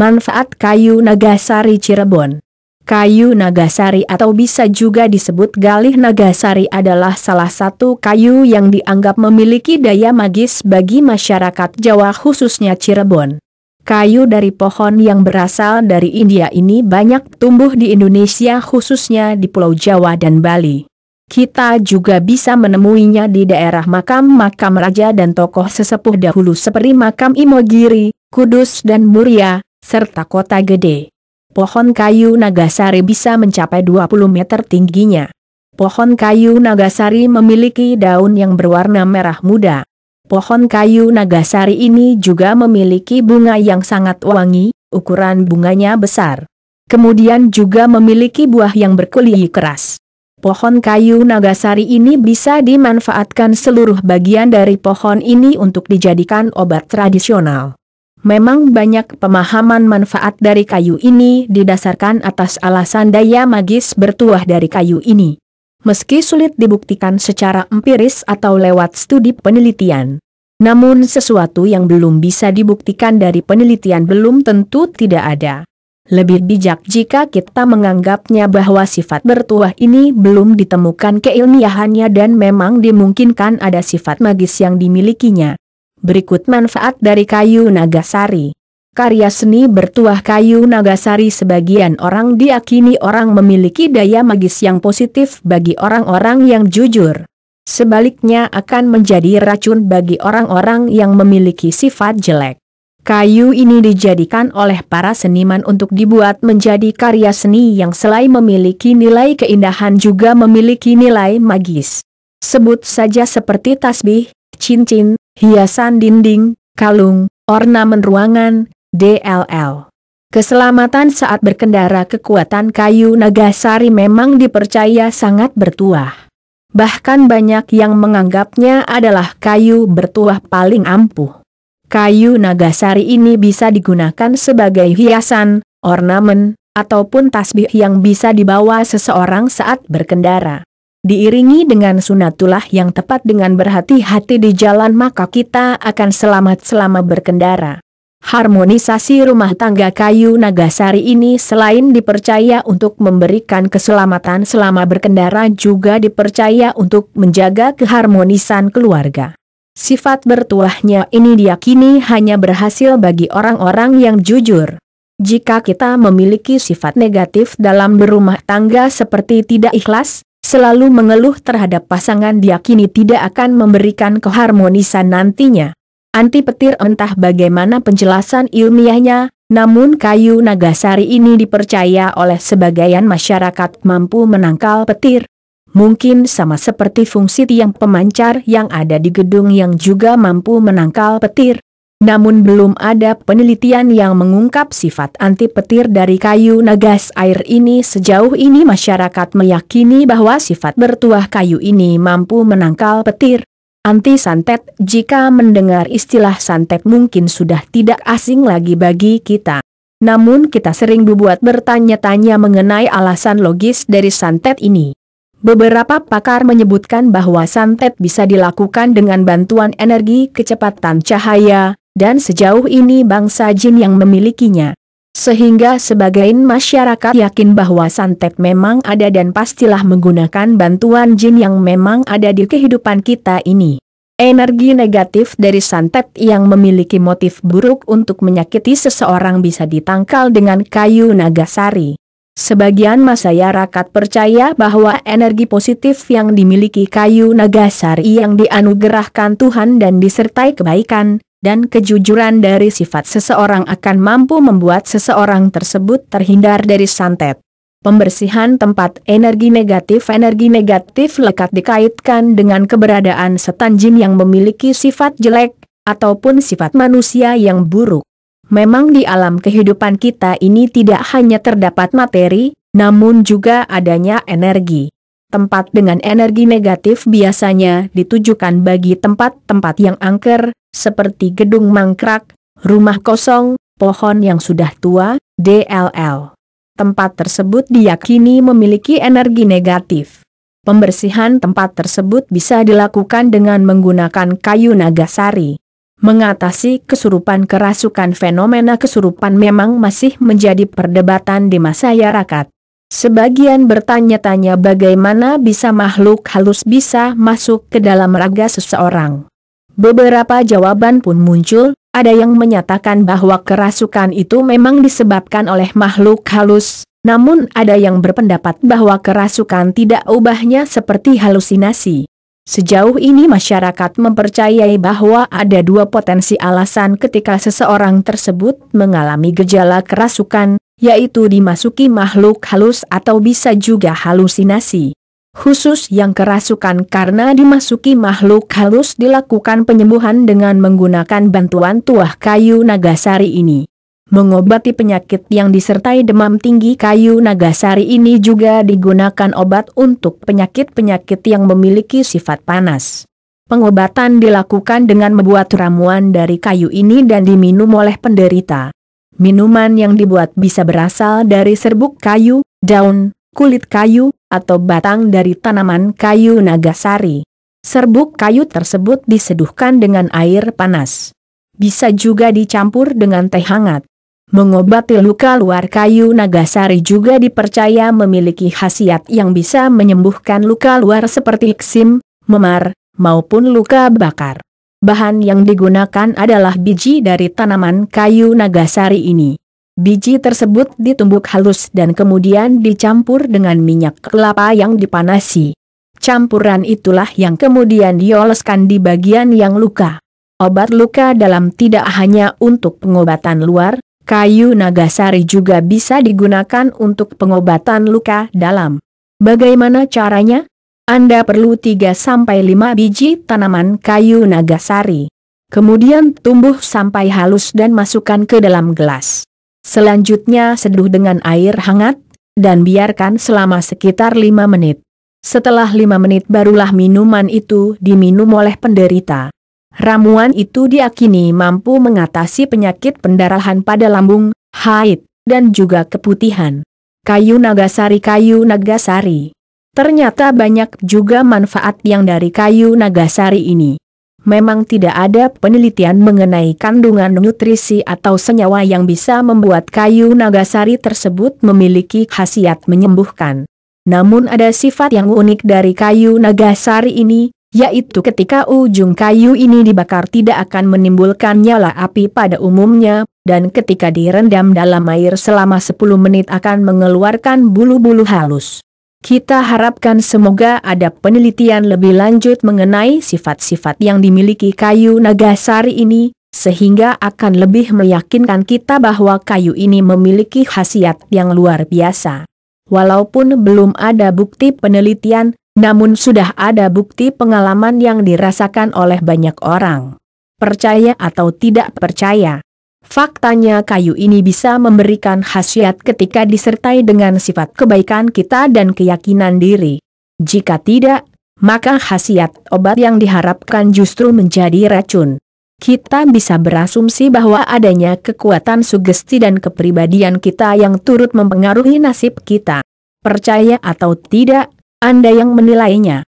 Manfaat kayu Nagasari Cirebon Kayu Nagasari atau bisa juga disebut galih Nagasari adalah salah satu kayu yang dianggap memiliki daya magis bagi masyarakat Jawa khususnya Cirebon. Kayu dari pohon yang berasal dari India ini banyak tumbuh di Indonesia khususnya di Pulau Jawa dan Bali. Kita juga bisa menemuinya di daerah makam-makam raja dan tokoh sesepuh dahulu seperti makam Imogiri, Kudus dan Muria, serta kota gede. Pohon kayu Nagasari bisa mencapai 20 meter tingginya. Pohon kayu Nagasari memiliki daun yang berwarna merah muda. Pohon kayu Nagasari ini juga memiliki bunga yang sangat wangi, ukuran bunganya besar. Kemudian juga memiliki buah yang berkulit keras. Pohon kayu Nagasari ini bisa dimanfaatkan seluruh bagian dari pohon ini untuk dijadikan obat tradisional. Memang banyak pemahaman manfaat dari kayu ini didasarkan atas alasan daya magis bertuah dari kayu ini. Meski sulit dibuktikan secara empiris atau lewat studi penelitian. Namun sesuatu yang belum bisa dibuktikan dari penelitian belum tentu tidak ada. Lebih bijak jika kita menganggapnya bahwa sifat bertuah ini belum ditemukan keilmiahannya dan memang dimungkinkan ada sifat magis yang dimilikinya. Berikut manfaat dari kayu Nagasari. Karya seni bertuah kayu Nagasari sebagian orang diakini orang memiliki daya magis yang positif bagi orang-orang yang jujur. Sebaliknya akan menjadi racun bagi orang-orang yang memiliki sifat jelek. Kayu ini dijadikan oleh para seniman untuk dibuat menjadi karya seni yang selain memiliki nilai keindahan juga memiliki nilai magis. Sebut saja seperti tasbih, cincin, hiasan dinding, kalung, ornamen ruangan, DLL. Keselamatan saat berkendara kekuatan kayu Nagasari memang dipercaya sangat bertuah. Bahkan banyak yang menganggapnya adalah kayu bertuah paling ampuh. Kayu Nagasari ini bisa digunakan sebagai hiasan, ornamen, ataupun tasbih yang bisa dibawa seseorang saat berkendara diiringi dengan sunatullah yang tepat dengan berhati-hati di jalan maka kita akan selamat selama berkendara. Harmonisasi rumah tangga kayu Nagasari ini selain dipercaya untuk memberikan keselamatan selama berkendara juga dipercaya untuk menjaga keharmonisan keluarga. Sifat bertuahnya ini diyakini hanya berhasil bagi orang-orang yang jujur. Jika kita memiliki sifat negatif dalam berumah tangga seperti tidak ikhlas, selalu mengeluh terhadap pasangan diakini tidak akan memberikan keharmonisan nantinya. Anti petir entah bagaimana penjelasan ilmiahnya, namun kayu nagasari ini dipercaya oleh sebagian masyarakat mampu menangkal petir. Mungkin sama seperti fungsi tiang pemancar yang ada di gedung yang juga mampu menangkal petir. Namun belum ada penelitian yang mengungkap sifat anti petir dari kayu nagas air ini sejauh ini masyarakat meyakini bahwa sifat bertuah kayu ini mampu menangkal petir. Anti santet jika mendengar istilah santet mungkin sudah tidak asing lagi bagi kita. Namun kita sering dibuat bertanya-tanya mengenai alasan logis dari santet ini. Beberapa pakar menyebutkan bahwa santet bisa dilakukan dengan bantuan energi kecepatan cahaya, dan sejauh ini bangsa jin yang memilikinya. Sehingga sebagian masyarakat yakin bahwa santet memang ada dan pastilah menggunakan bantuan jin yang memang ada di kehidupan kita ini. Energi negatif dari santet yang memiliki motif buruk untuk menyakiti seseorang bisa ditangkal dengan kayu nagasari. Sebagian masyarakat percaya bahwa energi positif yang dimiliki kayu nagasari yang dianugerahkan Tuhan dan disertai kebaikan, dan kejujuran dari sifat seseorang akan mampu membuat seseorang tersebut terhindar dari santet. Pembersihan tempat energi negatif Energi negatif lekat dikaitkan dengan keberadaan setan jin yang memiliki sifat jelek, ataupun sifat manusia yang buruk. Memang di alam kehidupan kita ini tidak hanya terdapat materi, namun juga adanya energi tempat dengan energi negatif biasanya ditujukan bagi tempat-tempat yang angker, seperti gedung mangkrak, rumah kosong, pohon yang sudah tua, DLL. Tempat tersebut diyakini memiliki energi negatif. Pembersihan tempat tersebut bisa dilakukan dengan menggunakan kayu nagasari. Mengatasi kesurupan kerasukan fenomena kesurupan memang masih menjadi perdebatan di masyarakat. Sebagian bertanya-tanya bagaimana bisa makhluk halus bisa masuk ke dalam raga seseorang. Beberapa jawaban pun muncul, ada yang menyatakan bahwa kerasukan itu memang disebabkan oleh makhluk halus, namun ada yang berpendapat bahwa kerasukan tidak ubahnya seperti halusinasi. Sejauh ini masyarakat mempercayai bahwa ada dua potensi alasan ketika seseorang tersebut mengalami gejala kerasukan, yaitu dimasuki makhluk halus atau bisa juga halusinasi. Khusus yang kerasukan karena dimasuki makhluk halus dilakukan penyembuhan dengan menggunakan bantuan tuah kayu nagasari ini. Mengobati penyakit yang disertai demam tinggi kayu nagasari ini juga digunakan obat untuk penyakit-penyakit yang memiliki sifat panas. Pengobatan dilakukan dengan membuat ramuan dari kayu ini dan diminum oleh penderita. Minuman yang dibuat bisa berasal dari serbuk kayu, daun, kulit kayu, atau batang dari tanaman kayu nagasari. Serbuk kayu tersebut diseduhkan dengan air panas. Bisa juga dicampur dengan teh hangat. Mengobati luka luar kayu nagasari juga dipercaya memiliki khasiat yang bisa menyembuhkan luka luar seperti eksim, memar, maupun luka bakar. Bahan yang digunakan adalah biji dari tanaman kayu nagasari ini. Biji tersebut ditumbuk halus dan kemudian dicampur dengan minyak kelapa yang dipanasi. Campuran itulah yang kemudian dioleskan di bagian yang luka. Obat luka dalam tidak hanya untuk pengobatan luar, kayu nagasari juga bisa digunakan untuk pengobatan luka dalam. Bagaimana caranya? Anda perlu 3-5 biji tanaman kayu nagasari. Kemudian tumbuh sampai halus dan masukkan ke dalam gelas. Selanjutnya seduh dengan air hangat, dan biarkan selama sekitar 5 menit. Setelah 5 menit barulah minuman itu diminum oleh penderita. Ramuan itu diakini mampu mengatasi penyakit pendarahan pada lambung, haid, dan juga keputihan. Kayu Nagasari Kayu Nagasari Ternyata banyak juga manfaat yang dari kayu nagasari ini. Memang tidak ada penelitian mengenai kandungan nutrisi atau senyawa yang bisa membuat kayu nagasari tersebut memiliki khasiat menyembuhkan. Namun ada sifat yang unik dari kayu nagasari ini, yaitu ketika ujung kayu ini dibakar tidak akan menimbulkan nyala api pada umumnya, dan ketika direndam dalam air selama 10 menit akan mengeluarkan bulu-bulu halus. Kita harapkan semoga ada penelitian lebih lanjut mengenai sifat-sifat yang dimiliki kayu nagasari ini, sehingga akan lebih meyakinkan kita bahwa kayu ini memiliki khasiat yang luar biasa. Walaupun belum ada bukti penelitian, namun sudah ada bukti pengalaman yang dirasakan oleh banyak orang. Percaya atau tidak percaya, Faktanya kayu ini bisa memberikan khasiat ketika disertai dengan sifat kebaikan kita dan keyakinan diri. Jika tidak, maka khasiat obat yang diharapkan justru menjadi racun. Kita bisa berasumsi bahwa adanya kekuatan sugesti dan kepribadian kita yang turut mempengaruhi nasib kita. Percaya atau tidak, Anda yang menilainya.